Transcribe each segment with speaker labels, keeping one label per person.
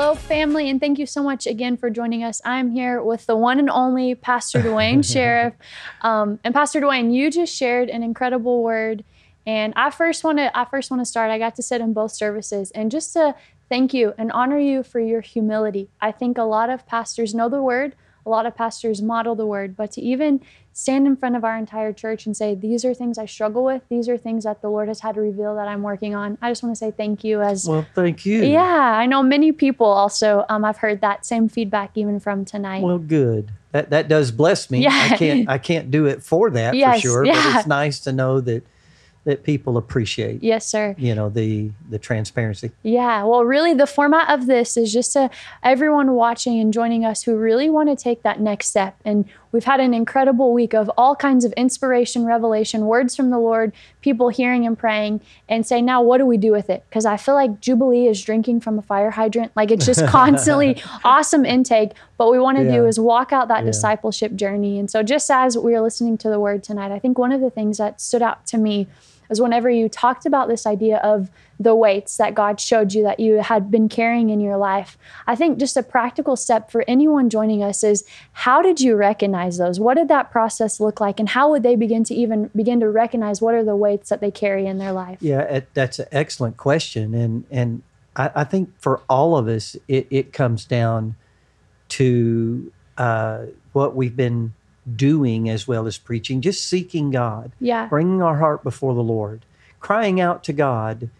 Speaker 1: Hello, family, and thank you so much again for joining us. I'm here with the one and only Pastor Dwayne Sheriff. Um, and Pastor Dwayne, you just shared an incredible word. And I first want to I first want to start. I got to sit in both services, and just to thank you and honor you for your humility. I think a lot of pastors know the word, a lot of pastors model the word, but to even stand in front of our entire church and say, These are things I struggle with. These are things that the Lord has had to reveal that I'm working on. I just want to say thank you. As well,
Speaker 2: thank you. Yeah,
Speaker 1: I know many people also. Um, I've heard that same feedback even from tonight. Well,
Speaker 2: good. That that does bless me. Yeah. I can't I can't do it for that yes, for sure. Yeah. But it's nice to know that that people appreciate. Yes, sir. You know, the the transparency.
Speaker 1: Yeah. Well, really the format of this is just to everyone watching and joining us who really want to take that next step. And we've had an incredible week of all kinds of inspiration, revelation, words from the Lord, people hearing and praying and say, "Now what do we do with it?" Cuz I feel like Jubilee is drinking from a fire hydrant. Like it's just constantly awesome intake, but we want to yeah. do is walk out that yeah. discipleship journey. And so just as we are listening to the word tonight, I think one of the things that stood out to me was whenever you talked about this idea of the weights that God showed you that you had been carrying in your life. I think just a practical step for anyone joining us is how did you recognize those? What did that process look like? And how would they begin to even begin to recognize what are the weights that they carry in their life?
Speaker 2: Yeah, it, that's an excellent question. And, and I, I, think for all of us, it, it comes down to uh, what we've been doing as well as preaching, just seeking God, yeah. bringing our heart before the Lord, crying out to God.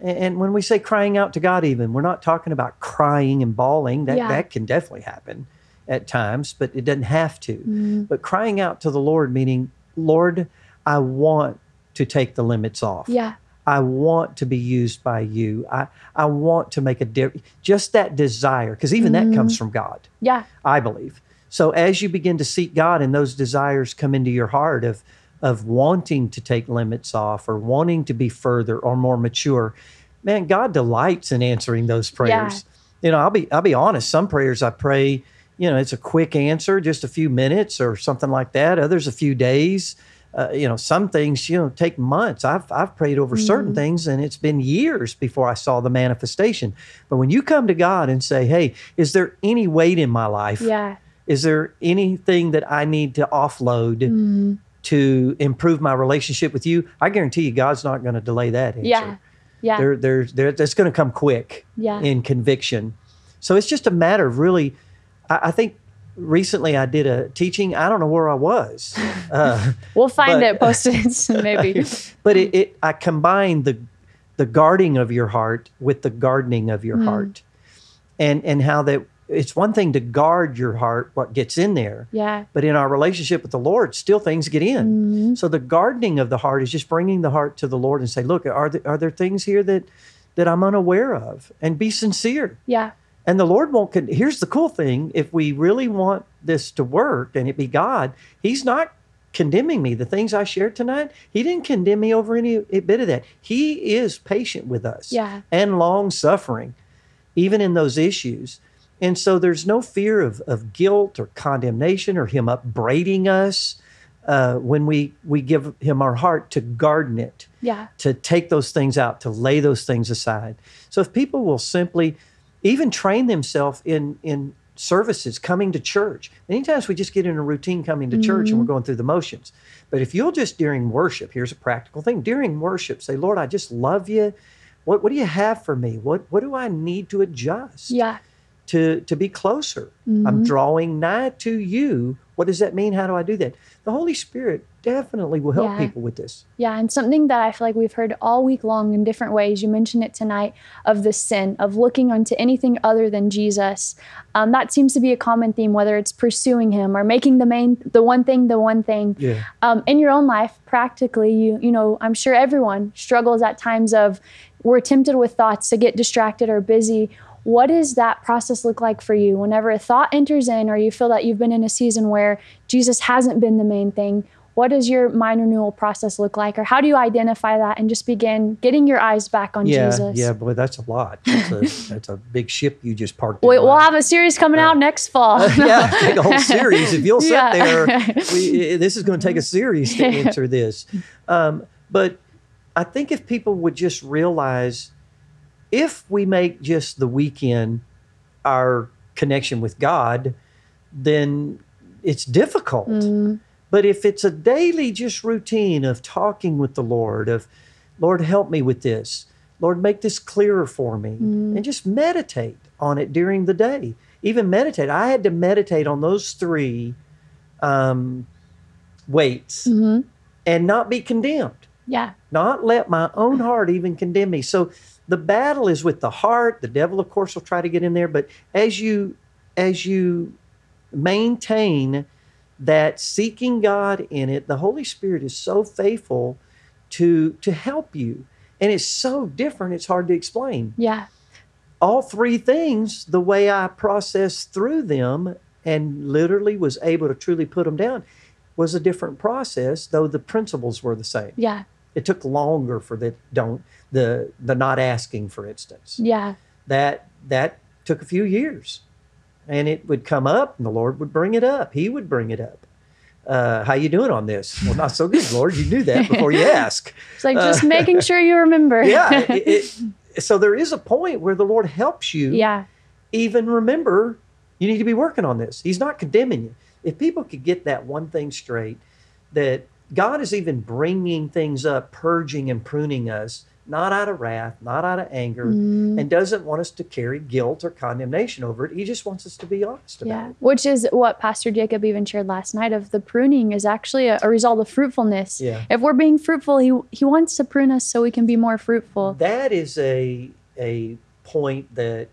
Speaker 2: And when we say crying out to God, even, we're not talking about crying and bawling. That, yeah. that can definitely happen at times, but it doesn't have to. Mm. But crying out to the Lord, meaning, Lord, I want to take the limits off. Yeah. I want to be used by you. I, I want to make a difference. Just that desire, because even mm. that comes mm-hmm. from God. Yeah. I believe. So as you begin to seek God and those desires come into your heart of of wanting to take limits off or wanting to be further or more mature, man, God delights in answering those prayers. Yeah. You know, I'll be I'll be honest, some prayers I pray, you know, it's a quick answer, just a few minutes or something like that. Others a few days. Uh, you know, some things, you know, take months. I've I've prayed over mm-hmm. certain things and it's been years before I saw the manifestation. But when you come to God and say, "Hey, is there any weight in my life?" Yeah is there anything that I need to offload mm. to improve my relationship with you? I guarantee you, God's not going to delay that answer. Yeah. Yeah. There, there's, there, that's going to come quick yeah. in conviction. So it's just a matter of really, I, I, think recently I did a teaching. I don't know where I was. Uh, we'll find but, it posted maybe. but it, it, I combined the, the guarding of your heart with the gardening of your mm. heart and, and how that it's one thing to guard your heart what gets in there yeah but in our relationship with the lord still things get in mm-hmm. so the gardening of the heart is just bringing the heart to the lord and say look are there, are there things here that that i'm unaware of and be sincere yeah and the lord won't con- here's the cool thing if we really want this to work and it be god he's not condemning me the things i shared tonight he didn't condemn me over any bit of that he is patient with us yeah. and long suffering even in those issues and so there's no fear of, of guilt or condemnation or Him upbraiding us. Uh, when we we give him our heart to garden it yeah to take those things out to lay those things aside so if people will simply even train themselves in in services coming to church many times we just get in a routine coming to mm-hmm. church and we're mm-hmm. going through the motions but if you'll just during worship here's a practical thing during worship say lord i just love you what what do you have for me what what do i need to adjust yeah to, to be closer. Mm-hmm. I'm drawing nigh to you. What does that mean? How do I do that? The Holy Spirit definitely will help yeah. people with this.
Speaker 1: Yeah, and something that I feel like we've heard all week long in different ways. You mentioned it tonight of the sin of looking unto anything other than Jesus. Um, that seems to be a common theme, whether it's pursuing Him or making the main the one thing the one thing. Yeah. Um, in your own life, practically, you you know, I'm sure everyone struggles at times of we're tempted with thoughts to get distracted or busy what does that process look like for you? Whenever a thought enters in, or you feel that you've been in a season where Jesus hasn't been the main thing, what does your mind renewal process look like or how do you identify that and just begin getting your eyes back on yeah, jesus yeah
Speaker 2: boy that's a lot that's a, that's a big ship you just parked we, will
Speaker 1: have a series coming uh, out next fall uh, yeah take a whole series if you'll yeah. sit there we, this is going to take a series to answer
Speaker 2: this um, but i think if people would just realize if we make just the weekend our connection with God, then it's difficult. Mm. But if it's a daily just routine of talking with the Lord, of Lord, help me with this, Lord, make this clearer for me, mm. and just meditate on it during the day. Even meditate. I had to meditate on those three um, weights mm-hmm. and not be condemned. Yeah. Not let my own heart even condemn me. So the battle is with the heart. The devil, of course, will try to get in there. But as you as you maintain that seeking God in it, the Holy Spirit is so faithful to to help you. And it's so different, it's hard to explain. Yeah. All three things, the way I processed through them and literally was able to truly put them down was a different process, though the principles were the same. Yeah. It took longer for the don't the the not asking, for instance. Yeah. That that took a few years, and it would come up, and the Lord would bring it up. He would bring it up. Uh, how you doing on this? Well, not so good, Lord. You knew that before you asked. it's like just uh, making sure
Speaker 1: you remember. yeah.
Speaker 2: It, it, so there is a point where the Lord helps you. Yeah. Even remember you need to be working on this. He's not condemning you if people could get that one thing straight, that God is even bringing things up, purging and pruning us, not out of wrath, not out of anger, mm. and doesn't want us to carry guilt or condemnation over it. He just wants us to be honest yeah. about
Speaker 1: it. Which is what Pastor Jacob even shared last night of the pruning is actually a, a result of fruitfulness. Yeah. If we're being fruitful, he he wants to prune us so we can be more fruitful. That is
Speaker 2: a a point that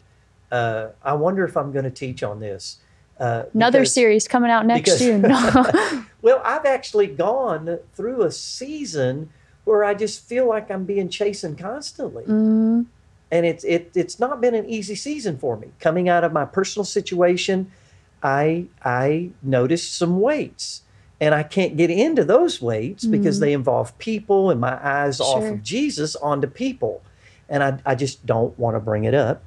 Speaker 2: uh, I wonder if I'm going to teach on this uh, Another because, series
Speaker 1: coming out next because, June.
Speaker 2: well, I've actually gone through a season where I just feel like I'm being chased constantly. Mm. And it's it it's not been an easy season for me. Coming out of my personal situation, I I noticed some weights. And I can't get into those weights mm. because mm-hmm. they involve people and my eyes sure. off of Jesus onto people. And I, I just don't want to bring it up.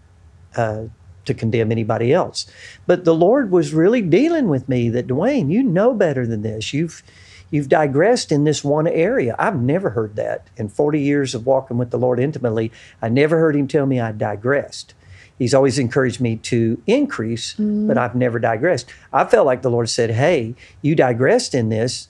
Speaker 2: Uh, to condemn anybody else. But the Lord was really dealing with me that Dwayne, you know better than this. You've you've digressed in this one area. I've never heard that in 40 years of walking with the Lord intimately. I never heard him tell me I digressed. He's always encouraged me to increase, mm. but I've never digressed. I felt like the Lord said, "Hey, you digressed in this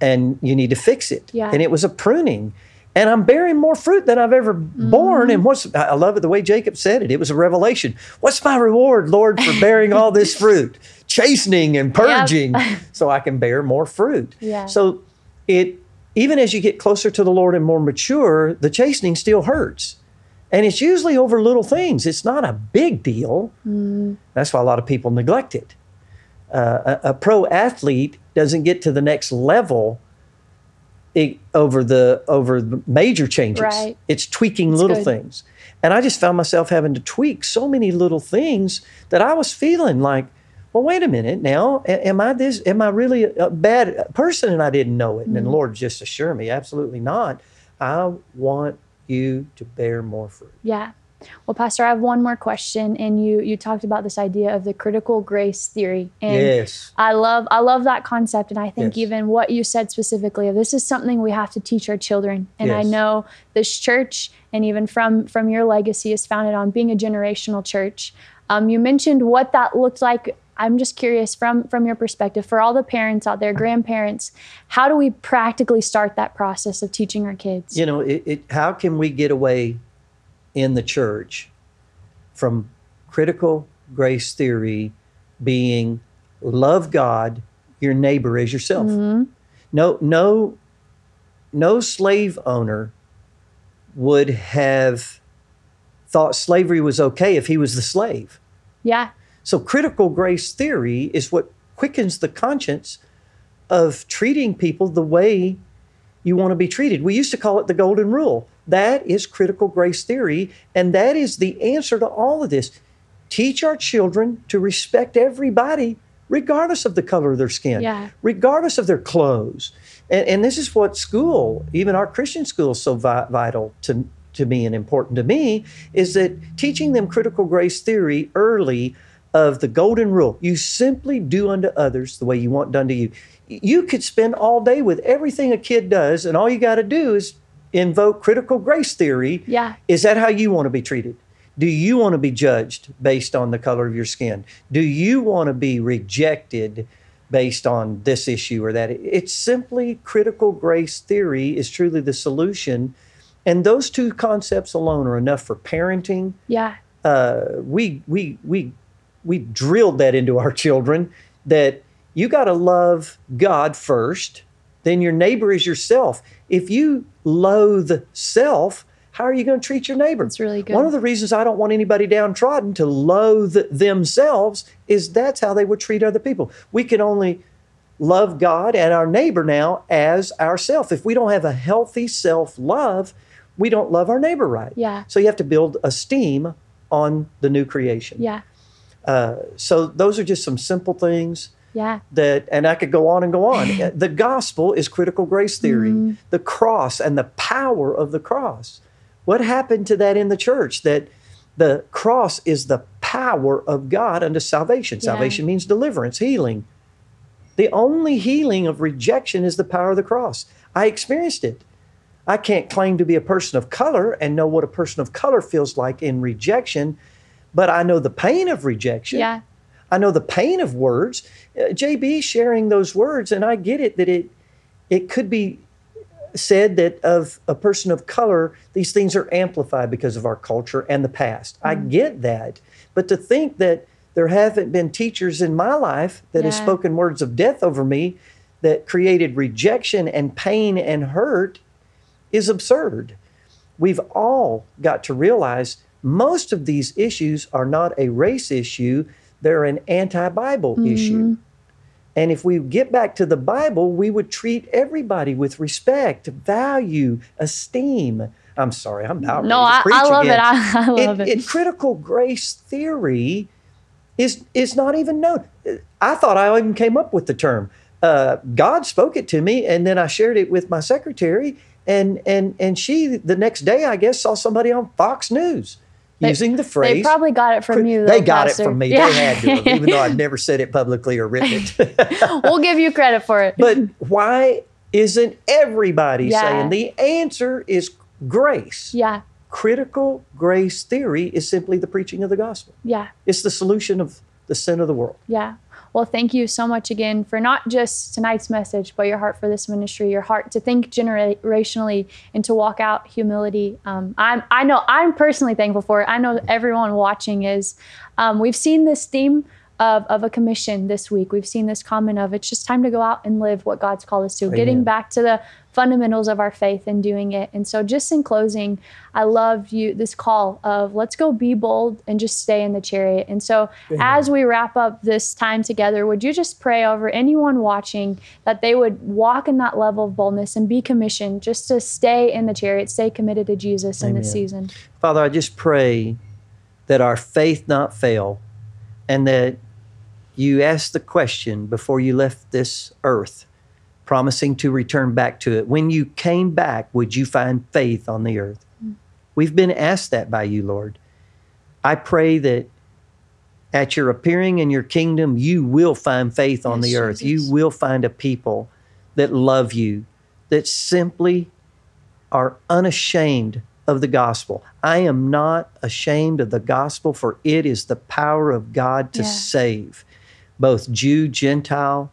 Speaker 2: and you need to fix it." Yeah. And it was a pruning and I'm bearing more fruit than I've ever mm borne. Mm-hmm. And what's I love it the way Jacob said it. It was a revelation. What's my reward, Lord, for bearing all this fruit, chastening and purging, yep. so I can bear more fruit. Yeah. So it even as you get closer to the Lord and more mature, the chastening still hurts. And it's usually over little things. It's not a big deal. Mm. That's why a lot of people neglect it. Uh, a, a pro athlete doesn't get to the next level it, over the over the major changes. Right. It's tweaking little good. things. And I just found myself having to tweak so many little things that I was feeling like, well, wait a minute now. Am I this? Am I really a bad person? And I didn't know it. Mm-hmm. And the Lord just assured me, absolutely not. I want you to bear more fruit.
Speaker 1: Yeah. Well, Pastor, I have one more question, and you you talked about this idea of the critical grace theory, and yes. I love I love that concept, and I think yes. even what you said specifically of this is something we have to teach our children, and yes. I know this church, and even from from your legacy, is founded on being a generational church. Um, you mentioned what that looked like I'm just curious from from your perspective for all the parents out there, grandparents, how do we practically start that process of teaching our kids?
Speaker 2: You know, it, it, how can we get away in the church from critical grace theory being love God, your neighbor as yourself. Mm-hmm. No, no, no slave owner would have thought slavery was okay if he was the slave. Yeah. So critical grace theory is what quickens the conscience of treating people the way you want to be treated. We used to call it the golden rule. That is critical grace theory, and that is the answer to all of this. Teach our children to respect everybody, regardless of the color of their skin, yeah. regardless of their clothes. And, and, this is what school, even our Christian school, is so vi- vital to, to me and important to me, is that teaching them critical grace theory early of the golden rule. You simply do unto others the way you want done to you you could spend all day with everything a kid does, and all you got to do is invoke critical grace theory. Yeah. Is that how you want to be treated? Do you want to be judged based on the color of your skin? Do you want to be rejected based on this issue or that? It's simply critical grace theory is truly the solution. And those two concepts alone are enough for parenting. Yeah. Uh, we we we we drilled that into our children that you got to love God first, then your neighbor is yourself. If you loathe self, how are you going to treat your neighbor? It's really good. One of the reasons I don't want anybody downtrodden to loathe themselves is that's how they would treat other people. We can only love God and our neighbor now as ourself. If we don't have a healthy self love, we don't love our neighbor right. Yeah. So you have to build esteem on the new creation. Yeah. Uh, so those are just some simple things yeah. That and I could go on and go on. the gospel is critical grace theory, mm-hmm. the cross and the power of the cross. What happened to that in the church that the cross is the power of God unto salvation. Yeah. Salvation means deliverance, healing. The only healing of rejection is the power of the cross. I experienced it. I can't claim to be a person of color and know what a person of color feels like in rejection, but I know the pain of rejection. Yeah. I know the pain of words. Uh, JB sharing those words, and I get it that it it could be said that of a person of color, these things are amplified because of our culture and the past. Mm. I get that, but to think that there haven't been teachers in my life that yeah. have spoken words of death over me that created rejection and pain and hurt is absurd. We've all got to realize most of these issues are not a race issue they're an anti Bible mm-hmm. issue. And if we get back to the Bible, we would treat everybody with respect, value, esteem. I'm sorry, I'm not. No, I, I, love again. it. I, I love it, it. it. Critical grace theory is is not even known. I thought I even came up with the term. Uh, God spoke it to me, and then I shared it with my secretary, and and and she the next day, I guess, saw somebody on Fox News they, using the phrase. They probably
Speaker 1: got it from you. they got Pastor. it from me. Yeah. They had to, have, even though I've
Speaker 2: never said it publicly or written it. we'll give you credit for it. But why isn't everybody yeah. saying the answer is grace? Yeah. Critical grace theory is simply the preaching of the gospel. Yeah. It's the solution of the sin of the world.
Speaker 1: Yeah. Well, thank you so much again for not just tonight's message, but your heart for this ministry, your heart to think generationally and to walk out humility. Um, I'm, I know I'm personally thankful for it. I know everyone watching is. Um, we've seen this theme of, of a commission this week. We've seen this comment of it's just time to go out and live what God's called us to, Amen. getting back to the fundamentals of our faith and doing it. And so just in closing, I love you this call of let's go be bold and just stay in the chariot. And so Amen. as we wrap up this time together, would you just pray over anyone watching that they would walk in that level of boldness and be commissioned just to stay in the chariot, stay committed to Jesus Amen. in this season.
Speaker 2: Father, I just pray that our faith not fail and that you asked the question before you left this earth, promising to return back to it. When you came back, would you find faith on the earth? Mm. We've been asked that by you, Lord. I pray that at your appearing in your kingdom, you will find faith on yes, the earth. Jesus. You will find a people that love you, that simply are unashamed of the gospel. I am not ashamed of the gospel, for it is the power of God to save both Jew, Gentile,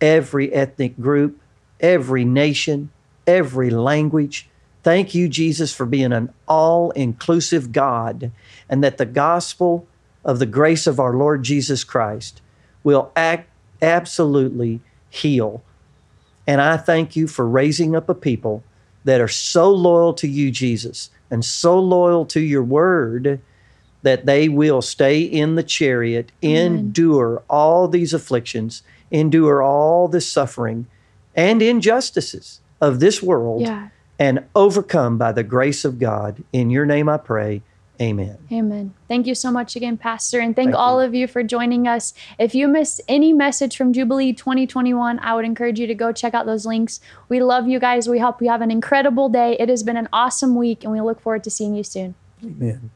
Speaker 2: every ethnic group, every nation, every language. Thank you, Jesus, for being an all inclusive God, and that the gospel of the grace of our Lord Jesus Christ will act absolutely heal. And I thank you for raising up a people that are so loyal to you, Jesus, and so loyal to your word that they will stay in the chariot, Amen. endure all these afflictions, endure all this suffering and injustices of this world, yeah. and overcome by the grace of God. In your name I pray. Amen.
Speaker 1: Amen. Thank you so much again, Pastor, and thank, thank all you. of you for joining us. If you missed any message from Jubilee 2021, I would encourage you to go check out those links. We love you guys. We hope you have an incredible day. It has been an awesome week, and we look forward to seeing you soon.
Speaker 2: Amen.